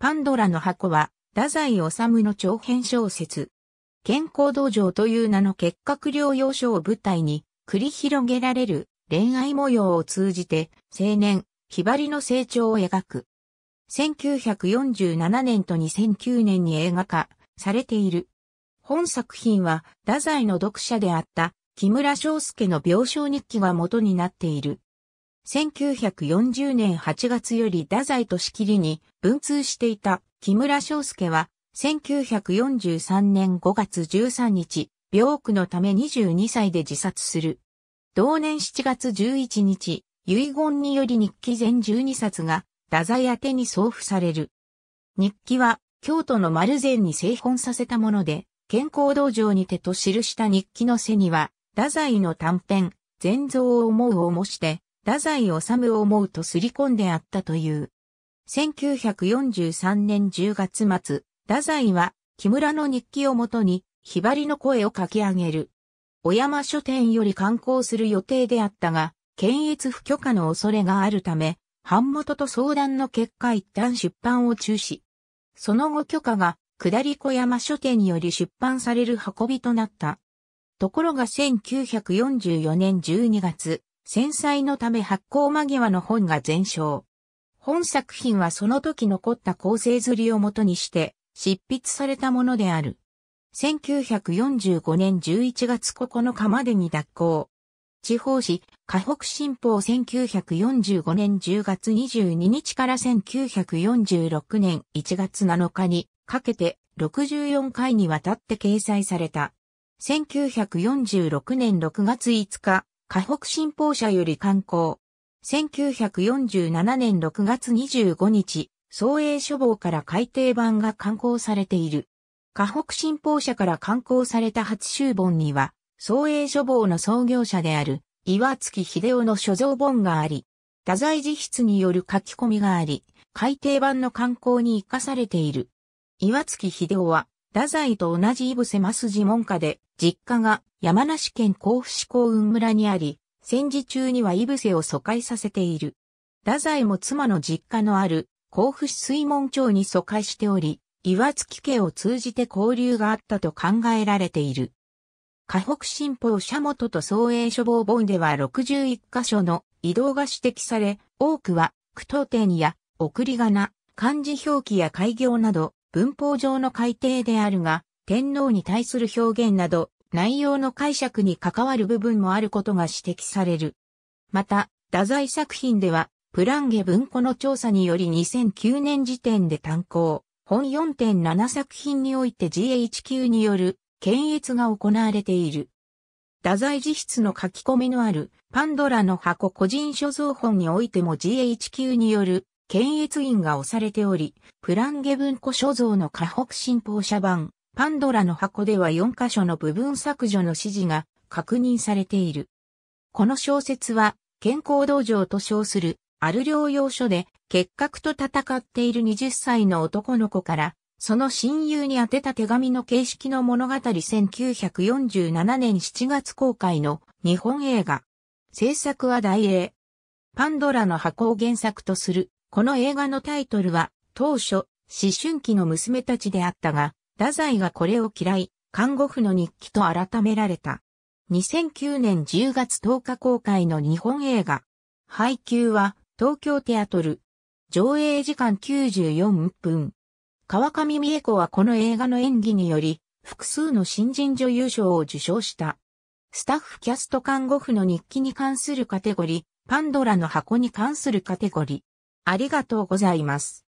パンドラの箱は、太宰治の長編小説。健康道場という名の結核療養所を舞台に、繰り広げられる恋愛模様を通じて、青年、ひばりの成長を描く。1947年と2009年に映画化されている。本作品は、太宰の読者であった木村章介の病床日記が元になっている。1940年8月より太宰としきりに文通していた木村翔介は、1943年5月13日、病苦のため22歳で自殺する。同年7月11日、遺言により日記全12冊が、太宰宛に送付される。日記は、京都の丸善に製本させたもので、健康道場にてと記した日記の背には、太宰の短編、全像を思うを模して、太宰治を思うとすり込んであったという。1943年10月末、太宰は木村の日記をもとに、ひばりの声を書き上げる。小山書店より刊行する予定であったが、検閲不許可の恐れがあるため、版元と相談の結果一旦出版を中止。その後許可が、下り小山書店により出版される運びとなった。ところが1944年12月、戦災のため発行間際の本が全焼。本作品はその時残った構成刷りをもとにして執筆されたものである。1945年11月9日までに脱行。地方紙、河北新報1945年10月22日から1946年1月7日にかけて64回にわたって掲載された。1946年6月5日、河北新報社より刊行。1947年6月25日、総営書房から改訂版が刊行されている。河北新報社から刊行された初集本には、総営書房の創業者である岩月秀夫の所蔵本があり、太宰自筆による書き込みがあり、改訂版の刊行に生かされている。岩月秀夫は、太宰と同じぶせマスジ門下で、実家が山梨県甲府市幸雲村にあり、戦時中にはイ伏を疎開させている。太宰も妻の実家のある甲府市水門町に疎開しており、岩月家を通じて交流があったと考えられている。河北新報社元と総営処防本では61箇所の移動が指摘され、多くは句読点や送り仮名、漢字表記や開業など文法上の改定であるが、天皇に対する表現など内容の解釈に関わる部分もあることが指摘される。また、太宰作品では、プランゲ文庫の調査により2009年時点で単行、本4.7作品において GHQ による検閲が行われている。太宰自筆の書き込みのあるパンドラの箱個人所蔵本においても GHQ による検閲員が押されており、プランゲ文庫所蔵の河北新報社版パンドラの箱では4箇所の部分削除の指示が確認されている。この小説は、健康道場と称する、ある療養所で、結核と戦っている20歳の男の子から、その親友に宛てた手紙の形式の物語1947年7月公開の日本映画。制作は大英。パンドラの箱を原作とする、この映画のタイトルは、当初、思春期の娘たちであったが、太宰がこれを嫌い、看護婦の日記と改められた。2009年10月10日公開の日本映画。配給は東京テアトル。上映時間94分。川上美恵子はこの映画の演技により、複数の新人女優賞を受賞した。スタッフキャスト看護婦の日記に関するカテゴリー、パンドラの箱に関するカテゴリー。ありがとうございます。